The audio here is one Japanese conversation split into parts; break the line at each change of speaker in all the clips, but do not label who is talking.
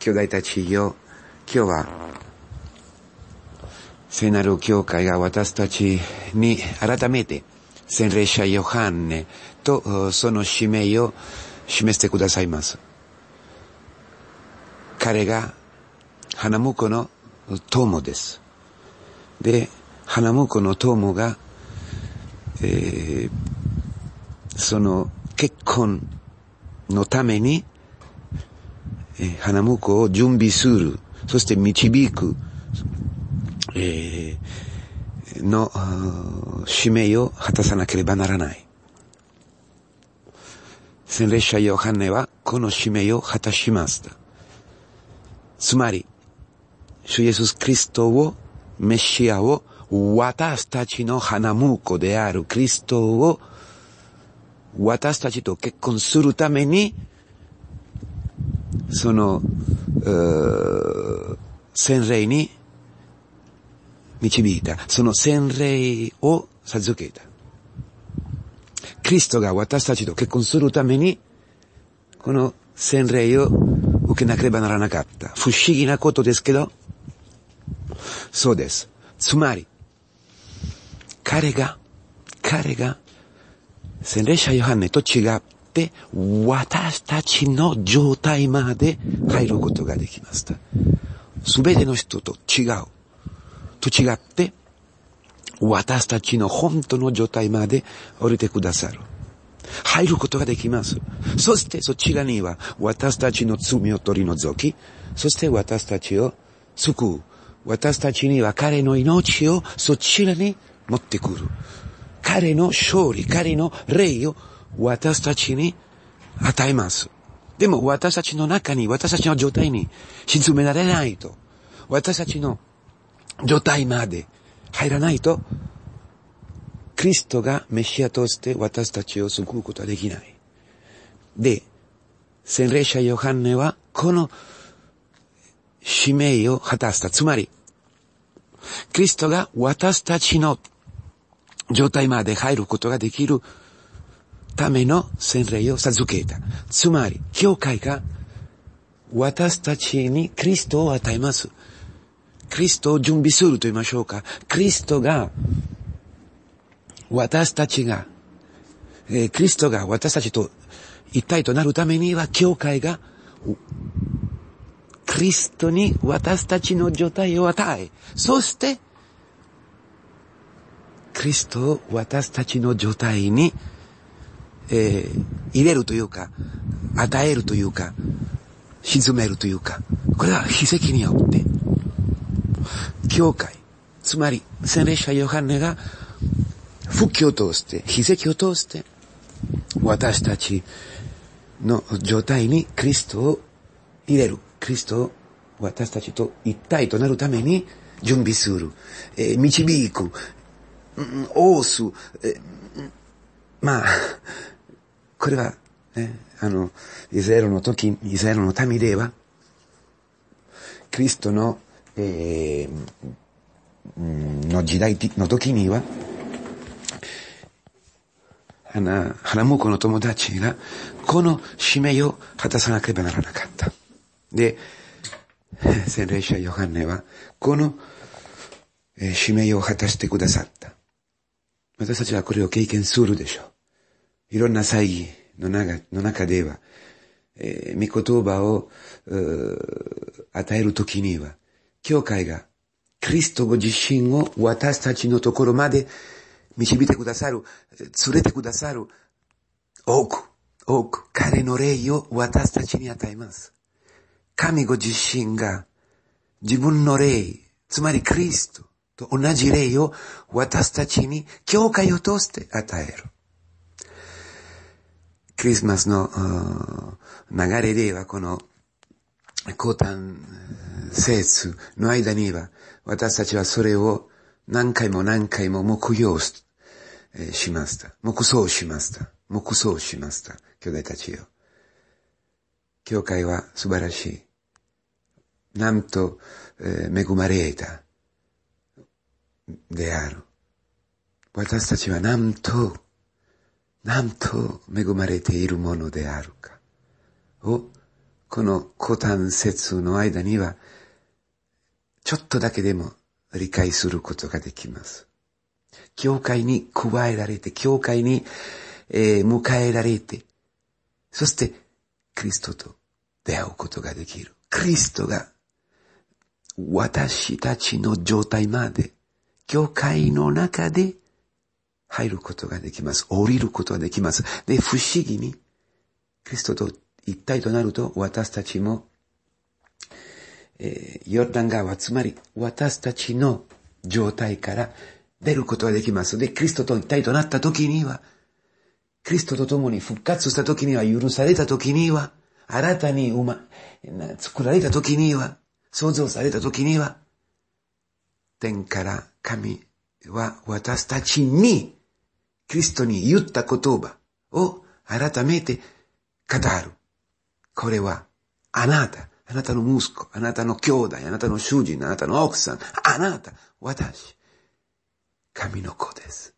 兄弟たちよ、今日は、聖なる教会が私たちに改めて、洗礼者ヨハンネとその使命を示してくださいます。彼が花婿の友です。で、花婿の友が、えー、その結婚のためにえ花婿を準備する、そして導く、えー、の、使命を果たさなければならない。洗礼者ヨハネはこの使命を果たしました。つまり、主イエス・キリストを、メシアを、私たちの花婿であるクリストを、私たちと結婚するために、sono uh, eh, Senrei Michibita, sono Senrei O Sazuketa. Cristo ga watashi tachi to kekkon suru kono Senrei o ukenakeba naranakatta. Fushigi na koto desu kedo, so desu. Tsumari, kare ga, kare ga, Senrei Yohanne to chiga、私たちの状態まで入ることができました。すべての人と違う。と違って、私たちの本当の状態まで降りてくださる。入ることができます。そしてそちらには私たちの罪を取り除き、そして私たちを救う。私たちには彼の命をそちらに持ってくる。彼の勝利、彼の霊を私たちに与えます。でも私たちの中に、私たちの状態に沈められないと。私たちの状態まで入らないと、クリストがメシアとして私たちを救うことはできない。で、洗礼者ヨハンネは、この使命を果たした。つまり、クリストが私たちの状態まで入ることができるための洗礼を授けた。つまり、教会が私たちにクリストを与えます。クリストを準備すると言いましょうか。クリストが、私たちが、えー、クリストが私たちと一体となるためには、教会が、クリストに私たちの状態を与え、そして、クリストを私たちの状態にえー、入れるというか、与えるというか、沈めるというか、これは秘跡によって、教会、つまり洗礼者ヨハネが、復帰を通して、秘跡を通して、私たちの状態にクリストを入れる。クリストを私たちと一体となるために準備する。えー、導く。応す。えー、まあ、これは、ね、あの、イゼロの時、イゼロの民では、キリストの、えー、の時代の時には、花、花婿の友達が、この使命を果たさなければならなかった。で、洗礼者ヨハネは、この、えー、使命を果たしてくださった。私たちはこれを経験するでしょう。いろんな詐欺の中の中では、えー、御言葉を、与えるときには、教会が、クリストご自身を私たちのところまで導いてくださる、連れてくださる、多く、多く、彼の霊を私たちに与えます。神ご自身が、自分の霊、つまりクリストと同じ霊を私たちに、教会を通して与える。クリスマスの流れでは、この高誕節の間には、私たちはそれを何回も何回も目標ししました。目想しました。目想しました。兄弟たちよ。教会は素晴らしい。なんと、えー、恵まれたである。私たちはなんと、なんと恵まれているものであるかを、この古短節の間には、ちょっとだけでも理解することができます。教会に加えられて、教会に、えー、迎えられて、そして、クリストと出会うことができる。クリストが、私たちの状態まで、教会の中で入ることができます。降りることができます。で、不思議に、クリストと一体となると、私たちも、えー、ヨルダン川、つまり私たちの状態から出ることができます。で、キリストと一体となった時には、キリストと共に復活した時には、許された時には、新たに生ま、作られた時には、創造された時には、天から神は私たちにキリストに言った言葉を改めて語る。これは、あなた、あなたの息子、あなたの兄弟、あなたの主人、あなたの奥さん、あなた、私、神の子です。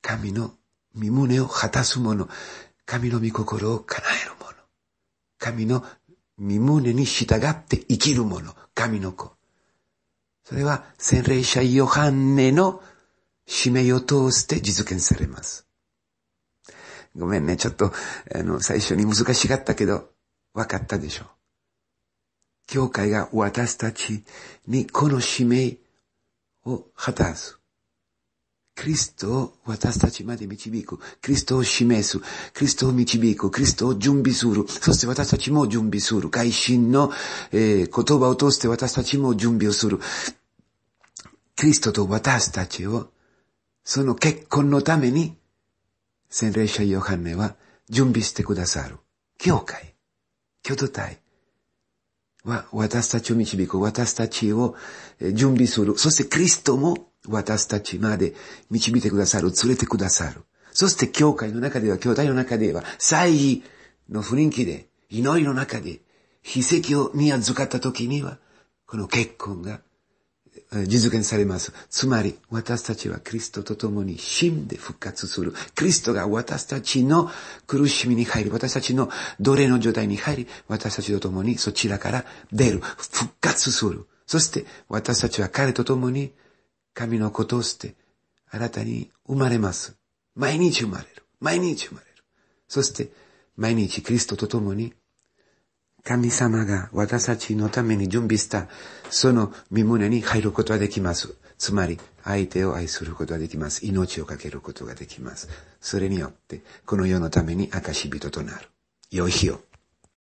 神の身胸を果たす者、神の御心を叶える者、神の身胸に従って生きる者、神の子。それは、洗礼者ヨハンネの使命を通して実現されます。ごめんね、ちょっと、あの、最初に難しかったけど、分かったでしょう。教会が私たちにこの使命を果たす。クリストを私たちまで導く。クリストを示す。クリストを導く。クリストを準備する。そして私たちも準備する。外心の、えー、言葉を通して私たちも準備をする。クリストと私たちをその結婚のために、洗礼者ヨハネは準備してくださる。教会、教徒隊は私たちを導く、私たちを準備する。そしてクリストも私たちまで導いてくださる、連れてくださる。そして教会の中では、教会の中では、祭儀の雰囲気で、祈りの中で、秘跡を見預かった時には、この結婚が実現されます。つまり、私たちはクリストと共に死んで復活する。クリストが私たちの苦しみに入り、私たちの奴隷の状態に入り、私たちと共にそちらから出る。復活する。そして、私たちは彼と共に神のことをして、新たに生まれます。毎日生まれる。毎日生まれる。そして、毎日クリストと共に神様が私たちのために準備した、その身胸に入ることはできます。つまり、相手を愛することはできます。命をかけることができます。それによって、この世のために証人となる。良い日を。